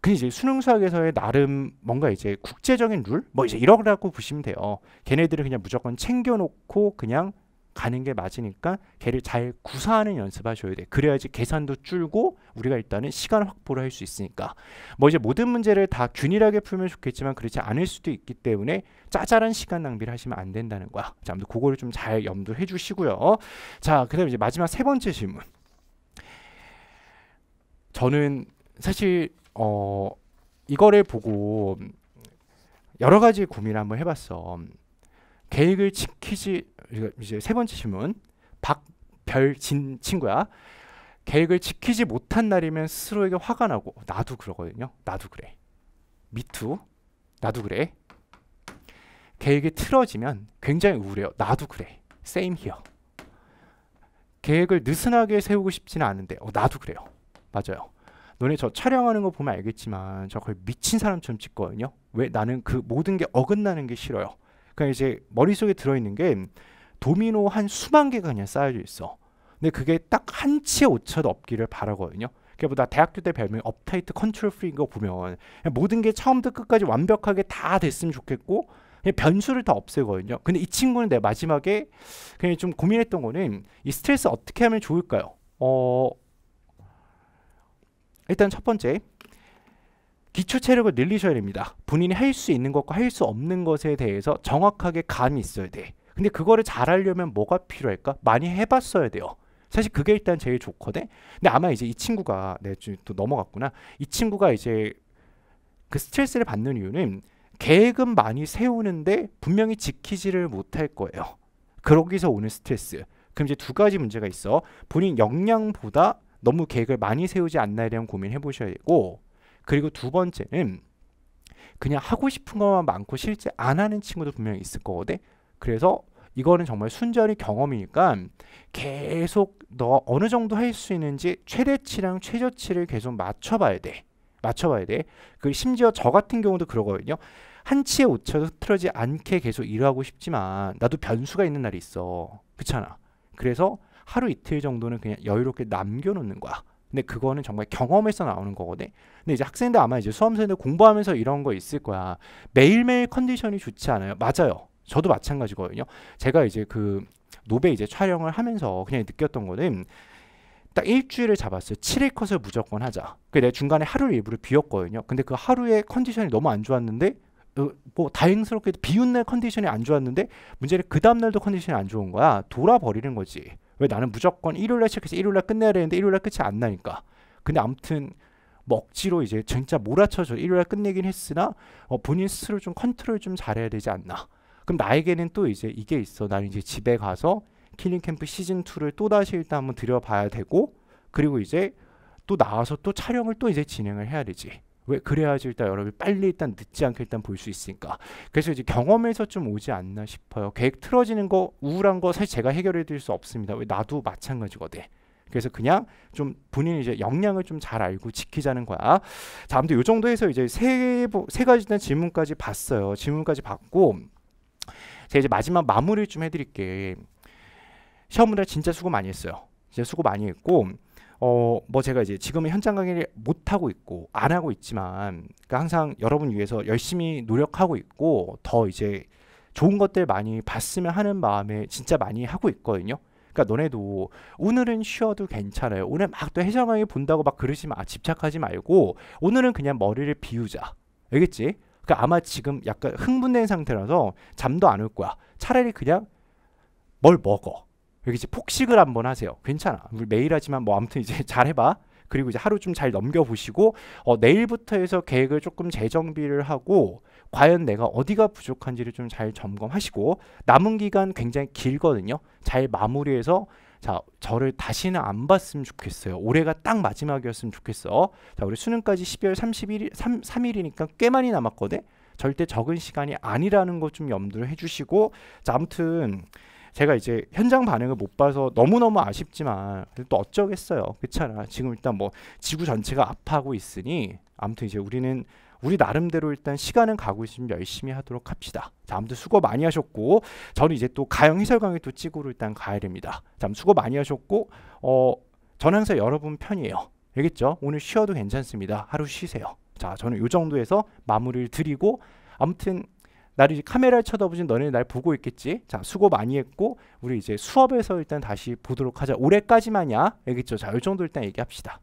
그 이제 수능 수학에서의 나름 뭔가 이제 국제적인 룰 뭐 이제 이러라고 보시면 돼요 걔네들을 그냥 무조건 챙겨놓고 그냥 가는 게 맞으니까 걔를 잘 구사하는 연습하셔야 돼. 그래야지 계산도 줄고 우리가 일단은 시간 확보를 할 수 있으니까. 뭐 이제 모든 문제를 다 균일하게 풀면 좋겠지만 그렇지 않을 수도 있기 때문에 짜잘한 시간 낭비를 하시면 안 된다는 거야. 자, 아무튼 그거를 좀 잘 염두해 주시고요. 자, 그다음에 이제 마지막 세 번째 질문. 저는 사실 어 이거를 보고 여러 가지 고민을 한번 해봤어. 계획을 지키지 이제 세 번째 질문 박별진 친구야 계획을 지키지 못한 날이면 스스로에게 화가 나고 나도 그러거든요 나도 그래 미투 나도 그래 계획이 틀어지면 굉장히 우울해요 나도 그래 same here 계획을 느슨하게 세우고 싶지는 않은데 어, 나도 그래요 맞아요 너네 저 촬영하는 거 보면 알겠지만 저 거의 미친 사람처럼 찍거든요 왜 나는 그 모든 게 어긋나는 게 싫어요 그냥 그러니까 이제 머릿속에 들어있는 게 도미노 한 수만 개가 그냥 쌓여져 있어. 근데 그게 딱 한 치의 오차도 없기를 바라거든요. 그보다 게 대학교 때 별명 이 업타이트 컨트롤 프리인 거 보면 모든 게 처음부터 끝까지 완벽하게 다 됐으면 좋겠고 그냥 변수를 다 없애거든요. 근데 이 친구는 내 마지막에 그냥 좀 고민했던 거는 이 스트레스 어떻게 하면 좋을까요? 어 일단 첫 번째 기초 체력을 늘리셔야 됩니다. 본인이 할 수 있는 것과 할 수 없는 것에 대해서 정확하게 감이 있어야 돼. 근데 그거를 잘 하려면 뭐가 필요할까? 많이 해봤어야 돼요. 사실 그게 일단 제일 좋거든. 근데 아마 이제 이 친구가 내또 네, 넘어갔구나. 이 친구가 이제 그 스트레스를 받는 이유는 계획은 많이 세우는데 분명히 지키지를 못할 거예요. 그러기서 오는 스트레스. 그럼 이제 두 가지 문제가 있어. 본인 역량보다 너무 계획을 많이 세우지 않나에 대한 고민해 보셔야 되고 그리고 두 번째는 그냥 하고 싶은 것만 많고 실제 안 하는 친구도 분명히 있을 거거든. 그래서 이거는 정말 순전히 경험이니까 계속 너 어느 정도 할 수 있는지 최대치랑 최저치를 계속 맞춰봐야 돼. 맞춰봐야 돼. 그 심지어 저 같은 경우도 그러거든요. 한치의 오차도 틀어지 않게 계속 일하고 싶지만 나도 변수가 있는 날이 있어. 그렇잖아. 그래서 하루 이틀 정도는 그냥 여유롭게 남겨놓는 거야. 근데 그거는 정말 경험에서 나오는 거거든. 근데 이제 학생들 아마 이제 수험생들 공부하면서 이런 거 있을 거야. 매일매일 컨디션이 좋지 않아요. 맞아요. 저도 마찬가지거든요. 제가 이제 그 노베 이제 촬영을 하면서 그냥 느꼈던 거는 딱 일주일을 잡았어요. 7일 컷을 무조건 하자. 그내 중간에 하루를 일부러 비웠거든요. 근데 그 하루에 컨디션이 너무 안 좋았는데 뭐 다행스럽게도 비운 날 컨디션이 안 좋았는데 문제는 그 다음 날도 컨디션이 안 좋은 거야. 돌아버리는 거지. 왜 나는 무조건 일요일날 시작해서 일요일날 끝내야 되는데 일요일날 끝이 안 나니까. 근데 아무튼 먹지로 이제 진짜 몰아쳐서 일요일날 끝내긴 했으나 어, 본인 스스로 좀 컨트롤 좀 잘해야 되지 않나. 그럼 나에게는 또 이제 이게 있어. 나는 이제 집에 가서 킬링 캠프 시즌 2를 또 다시 일단 한번 들여봐야 되고 그리고 이제 또 나와서 또 촬영을 또 이제 진행을 해야 되지. 왜 그래야지 일단 여러분이 빨리 일단 늦지 않게 일단 볼 수 있으니까 그래서 이제 경험에서 좀 오지 않나 싶어요 계획 틀어지는 거 우울한 거 사실 제가 해결해 드릴 수 없습니다 왜 나도 마찬가지거든 그래서 그냥 좀 본인 이제 이 역량을 좀 잘 알고 지키자는 거야. 자, 아무튼 요 정도 해서 이제 세, 세 가지 단 질문까지 봤어요. 질문까지 봤고, 제가 이제 마지막 마무리를 좀 해드릴게. 시험 문들 진짜 수고 많이 했어요. 진짜 수고 많이 했고, 어뭐 제가 이제 지금은 현장 강의를 못 하고 있고 안 하고 있지만 그러니까 항상 여러분 위해서 열심히 노력하고 있고 더 이제 좋은 것들 많이 봤으면 하는 마음에 진짜 많이 하고 있거든요. 그러니까 너네도 오늘은 쉬어도 괜찮아요. 오늘 막 또 해장 강의 본다고 막 그러시면 아, 집착하지 말고 오늘은 그냥 머리를 비우자. 알겠지? 그러니까 아마 지금 약간 흥분된 상태라서 잠도 안 올 거야. 차라리 그냥 뭘 먹어. 여기 이제 폭식을 한번 하세요. 괜찮아. 매일 하지만 뭐 아무튼 이제 <laughs> 잘 해봐. 그리고 이제 하루 좀 잘 넘겨보시고 어, 내일부터 해서 계획을 조금 재정비를 하고 과연 내가 어디가 부족한지를 좀 잘 점검하시고 남은 기간 굉장히 길거든요. 잘 마무리해서 자 저를 다시는 안 봤으면 좋겠어요. 올해가 딱 마지막이었으면 좋겠어. 자 우리 수능까지 12월 31일 3, 3일이니까 꽤 많이 남았거든. 절대 적은 시간이 아니라는 것 좀 염두를 해주시고 자 아무튼 제가 이제 현장 반응을 못 봐서 너무너무 아쉽지만 또 어쩌겠어요. 그렇잖아. 지금 일단 뭐 지구 전체가 아파하고 있으니 아무튼 이제 우리는 우리 나름대로 일단 시간은 가고 있으면 열심히 하도록 합시다. 자, 아무튼 수고 많이 하셨고 저는 이제 또 가영 해설강의 또 찍으러 일단 가야 됩니다. 자, 수고 많이 하셨고 어, 저는 항상 여러분 편이에요. 알겠죠? 오늘 쉬어도 괜찮습니다. 하루 쉬세요. 자, 저는 이 정도에서 마무리를 드리고 아무튼 나를 이제 카메라를 쳐다보지 너네 는날 보고 있겠지. 자, 수고 많이 했고 우리 이제 수업에서 일단 다시 보도록 하자. 올해까지만이야. 알겠죠? 자, 이 정도 일단 얘기합시다.